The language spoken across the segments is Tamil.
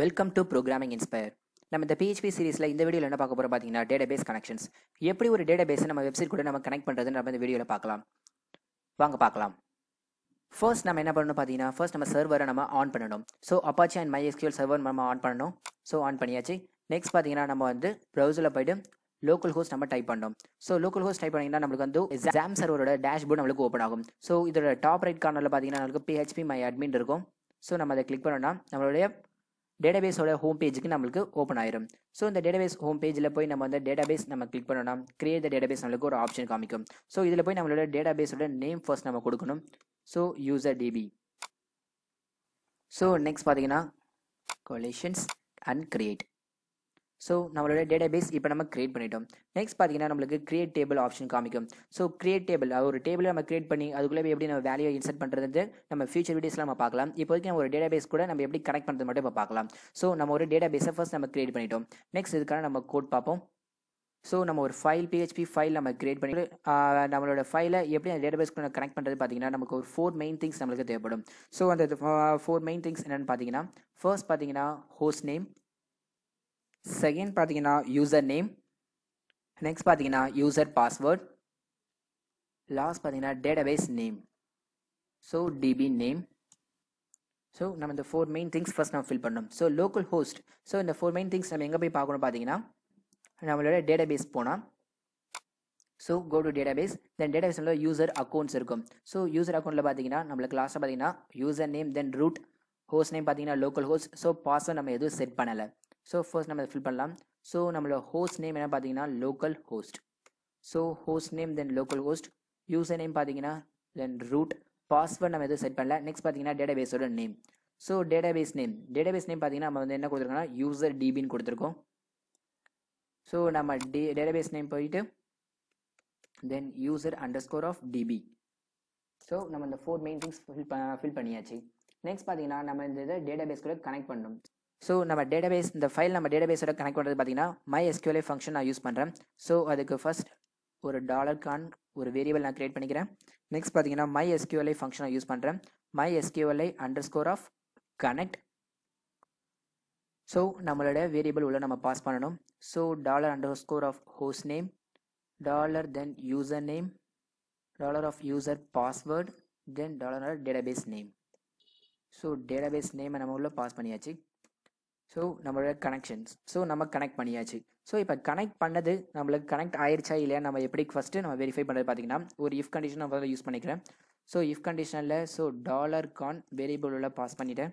வெல்கம் டு ப்ரோக்ராமிங் இன்ஸ்பயர் நம்ம இந்த பிஹெச்பி சீரிஸில் இந்த வீடியோவில் என்ன பார்க்க போகிறோம் பார்த்தீங்கன்னா டேட்டாபேஸ் கனெக்ஷன்ஸ் எப்படி ஒரு டேட்டாபேஸை நம்ம வெப்சைட் கூட நம்ம கனெக்ட் பண்ணுறது நம்ம இந்த வீடியோவில் பார்க்கலாம் வாங்க பார்க்கலாம் ஃபர்ஸ்ட் நம்ம என்ன பண்ணணும் பார்த்தீங்கன்னா ஃபர்ஸ்ட் நம்ம சர்வரை நம்ம ஆன் பண்ணணும் so Apache and my SQL server நம்ம ஆன் பண்ணணும் ஸோ ஆன் பண்ணியாச்சு நெக்ஸ்ட் பார்த்தீங்கன்னா நம்ம வந்து ப்ரௌசரில் போய்ட்டு லோக்கல் ஹோஸ்ட் நம்ம டைப் பண்ணோம் ஸோ லோக்கல் ஹோஸ்ட் டைப் பண்ணிங்கன்னா நம்மளுக்கு வந்து ஜாம் சர்வரோட டேஷ்போர்ட் நம்மளுக்கு ஓப்பன் ஆகும் ஸோ இதோட டாப் ரைட் கார்னரில் பார்த்தீங்கன்னா நம்மளுக்கு பிஹெச்பி மை அட்மின் இருக்கும் ஸோ நம்ம அதை கிளிக் பண்ணோம்னா நம்மளுடைய டேட்டாபேஸோட ஹோம் பேஜுக்கு நம்மளுக்கு ஓப்பன் ஆயிரும் ஸோ இந்த டேட்டாபேஸ் ஹோம் பேஜில் போய் நம்ம வந்து டேட்டாபேஸ் நம்ம கிளிக் பண்ணோம்னா கிரியேட் த டேட்டாபேஸ் நம்மளுக்கு ஒரு ஆப்ஷன் காமிக்கும் ஸோ இதில் போய் நம்மளோட டேட்டாபேஸோட நேம் ஃபர்ஸ்ட் நம்ம கொடுக்கணும் so user DB so next பார்த்தீங்கன்னா கொலேஷன்ஸ் அண்ட் கிரியேட் ஸோ நம்மளோட டேட்டா பேஸ் இப்போ நம்ம கிரியேட் பண்ணிட்டோம் நெக்ஸ்ட் பார்த்தீங்கன்னா நம்மளுக்கு கிரியேட் டேபிள் ஆப்ஷன் காமிக்கும் ஸோ கிரியேட் டேபிள் ஒரு டேபிளை நம்ம கிரியேட் பண்ணி அதுக்குள்ளே எப்படி நம்ம வேலையை இன்சர்ட் பண்ணுறது நம்ம ஃபியூச்சர் வீடியோஸ்லாம் நம்ம பார்க்கலாம் இப்போதைக்கு நம்ம ஒரு டேட்டா பேஸ் கூட நம்ம எப்படி கனெக்ட் பண்ணுறது மட்டும் இப்போ பார்க்கலாம் ஸோ நம்ம ஒரு டேட்டா பேஸை ஃபர்ஸ்ட் நம்ம கிரியேட் பண்ணிட்டோம் நெக்ஸ்ட் இதுக்கான நம்ம கோட் பார்ப்போம் ஸோ நம்ம ஒரு ஃபைல் பிஹெச்பி ஃபைல் நம்ம கிரியேட் பண்ணி நம்மளோட ஃபைலை எப்படி அந்த டேட்டாபேஸ் நம்ம கனெக்ட் பண்ணுறது பார்த்தீங்கன்னா நமக்கு ஒரு ஃபோர் மெயின் திங்ஸ் நம்மளுக்கு தேவைப்படும் ஸோ அந்த ஃபோர் மெயின் திங்ஸ் என்னென்னு பார்த்தீங்கன்னா ஃபர்ஸ்ட் பார்த்தீங்கன்னா ஹோஸ்ட் நேம் செகண்ட் பார்த்தீங்கன்னா யூசர் நேம் நெக்ஸ்ட் பார்த்தீங்கன்னா யூசர் பாஸ்வேர்ட் லாஸ்ட் பார்த்தீங்கன்னா database name so DB name so நம்ம இந்த ஃபோர் மெயின் திங்ஸ் ஃபஸ்ட் நம்ம ஃபில் பண்ணணும் ஸோ லோக்கல் ஹோஸ்ட் ஸோ இந்த ஃபோர் மெயின் திங்ஸ் நம்ம எங்கே போய் பார்க்கணும் பார்த்தீங்கன்னா நம்மளோட டேட்டாபேஸ் போனால் so go to database then டேட்டாபேஸில் யூசர் அக்கௌண்ட்ஸ் இருக்கும் ஸோ யூசர் அக்கௌண்ட்டில் பார்த்தீங்கன்னா நம்மளுக்கு லாஸ்ட்டாக பார்த்தீங்கன்னா user name then root host name பார்த்தீங்கன்னா லோக்கல் ஹோஸ்ட் ஸோ பாஸ்வேர்ட் நம்ம எதுவும் செட் பண்ணலை ஸோ ஃபர்ஸ்ட் நம்ம இதை ஃபில் பண்ணலாம் ஸோ நம்மளோட ஹோஸ்ட் நேம் என்ன பார்த்தீங்கன்னா local host so host name then local host user name பார்த்தீங்கன்னா தென் ரூட் பாஸ்வேர்ட் நம்ம எதுவும் செட் பண்ணல நெக்ஸ்ட் பார்த்தீங்கன்னா டேட்டாபேஸோட name so database name database name பார்த்தீங்கன்னா நம்ம வந்து என்ன கொடுத்துருக்கோம்னா யூசர் டிபின்னு கொடுத்துருக்கோம் ஸோ நம்ம டே டேட்டாபேஸ் நேம் போயிட்டு then user underscore of DB so நம்ம இந்த four main things fill fill பண்ணியாச்சு நெக்ஸ்ட் பார்த்தீங்கன்னா நம்ம இந்த இதை டேட்டாபேஸ் கூட கனெக்ட் பண்ணணும் ஸோ நம்ம டேட்டாபேஸ் இந்த ஃபைல் நம்ம டேட்டாபேஸோட கனெக்ட் பண்ணுறது பார்த்தீங்கன்னா மை எஸ்கியூஎல்ஏ ஃபங்க்ஷன் நான் யூஸ் பண்ணுறேன் ஸோ அதுக்கு ஃபஸ்ட் ஒரு டாலர் கான் ஒரு வேரியபிள் நான் க்ரியேட் பண்ணிக்கிறேன் நெக்ஸ்ட் பார்த்தீங்கன்னா மை எஸ்கியூஎல்ஐ ஃபங்க்ஷனை யூஸ் பண்ணுறேன் my SQLI underscore of connect so நம்மளோட வேரியபிள் உள்ள நம்ம பாஸ் பண்ணணும் so dollar underscore of host name dollar then user name dollar of user password then dollar database name so database நேமை நம்ம உள்ள பாஸ் பண்ணியாச்சு ஸோ நம்மளோட கனெக்ஷன்ஸ் ஸோ நம்ம கனெக்ட் பண்ணியாச்சு ஸோ இப்போ கனெக்ட் பண்ணது நம்மளுக்கு கனெக்ட் ஆயிடுச்சா இல்லையா நம்ம எப்படி ஃபஸ்ட்டு நம்ம வெரிஃபை பண்ணுறது பார்த்தீங்கன்னா ஒரு இஃப் கண்டிஷன் நம்ம யூஸ் பண்ணிக்கிறேன் ஸோ இஃப் கண்டிஷனில் ஸோ டாலர் கான் உள்ள பாஸ் பண்ணிவிட்டேன்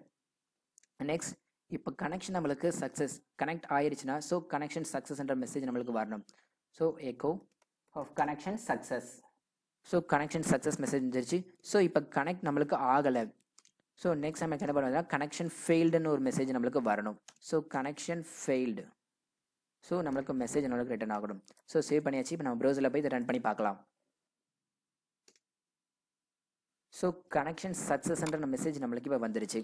நெக்ஸ்ட் இப்போ கனெக்ஷன் நம்மளுக்கு சக்ஸஸ் கனெக்ட் ஆயிடுச்சுன்னா ஸோ கனெக்ஷன் சக்ஸஸ்ன்ற மெசேஜ் நம்மளுக்கு வரணும் so echo of connection success so connection success message வந்துருச்சு ஸோ இப்போ கனெக்ட் நம்மளுக்கு ஆகலை ஸோ நெக்ஸ்ட் நம்ம என்ன பண்ணுவோம் கனெக்ஷன் ஃபெயில்டுன்னு ஒரு மெசேஜ் நம்மளுக்கு வரணும் ஸோ கனெக்ஷன் ஃபெயில்டு ஸோ நம்மளுக்கு மெசேஜ் நம்மளுக்கு ரிட்டர்ன் ஆகணும் ஸோ சேவ் பண்ணியாச்சு இப்போ நம்ம ப்ரௌசரில் போய் இதை ரன் பண்ணி பார்க்கலாம் ஸோ கனெக்ஷன் சக்ஸஸ்ன்ற மெசேஜ் நம்மளுக்கு இப்போ வந்துருச்சு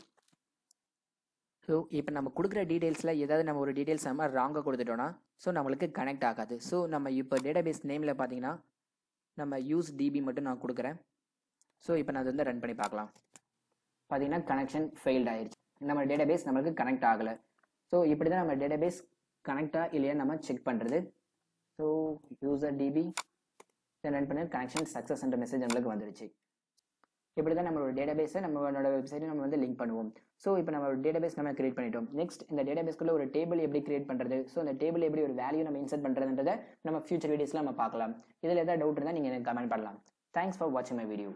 ஸோ இப்போ நம்ம கொடுக்குற டீட்டெயில்ஸில் ஏதாவது நம்ம ஒரு டீட்டெயில்ஸ் நம்ம ராங்காக கொடுத்துட்டோன்னா ஸோ நம்மளுக்கு கனெக்ட் ஆகாது ஸோ நம்ம இப்போ டேட்டாபேஸ் நேமில் பார்த்தீங்கன்னா நம்ம யூஸ் டிபி மட்டும் நான் கொடுக்குறேன் ஸோ இப்போ நான் அதை வந்து ரன் பண்ணி பார்க்கலாம் பார்த்தீங்கன்னா கனெக்ஷன் ஃபெயில்ட் ஆயிடுச்சு நம்ம டேட்டாபேஸ் நம்மளுக்கு கனெக்ட் ஆகலை ஸோ இப்படி தான் நம்ம டேட்டாபேஸ் கனெக்டா இல்லையா நம்ம செக் பண்ணுறது ஸோ யூசர் டிபி ரன் பண்ணி கனெக்ஷன் என்ற மெசேஜ் நம்மளுக்கு வந்துடுச்சு இப்படி தான் நம்மளோட டேட்டாபேஸை நம்மளோட வெப்சைட்டை நம்ம வந்து லிங்க் பண்ணுவோம் ஸோ இப்போ நம்ம டேட்டாபேஸ் நம்ம கிரியேட் பண்ணிட்டோம் நெக்ஸ்ட் இந்த டேட்டாபேஸ்க்குள்ள ஒரு டேபிள் எப்படி கிரியேட் பண்ணுறது ஸோ இந்த டேபிள் எப்படி ஒரு வேல்யூ நம்ம இன்சர்ட் பண்ணுறதுன்றத நம்ம ஃபியூச்சர் வீடியோஸில் நம்ம பார்க்கலாம் இதில் ஏதாவது டவுட் இருந்தால் நீங்கள் எனக்கு கமெண்ட் பண்ணலாம் தேங்க்ஸ் ஃபார் வாட்சிங் மை வீடியோ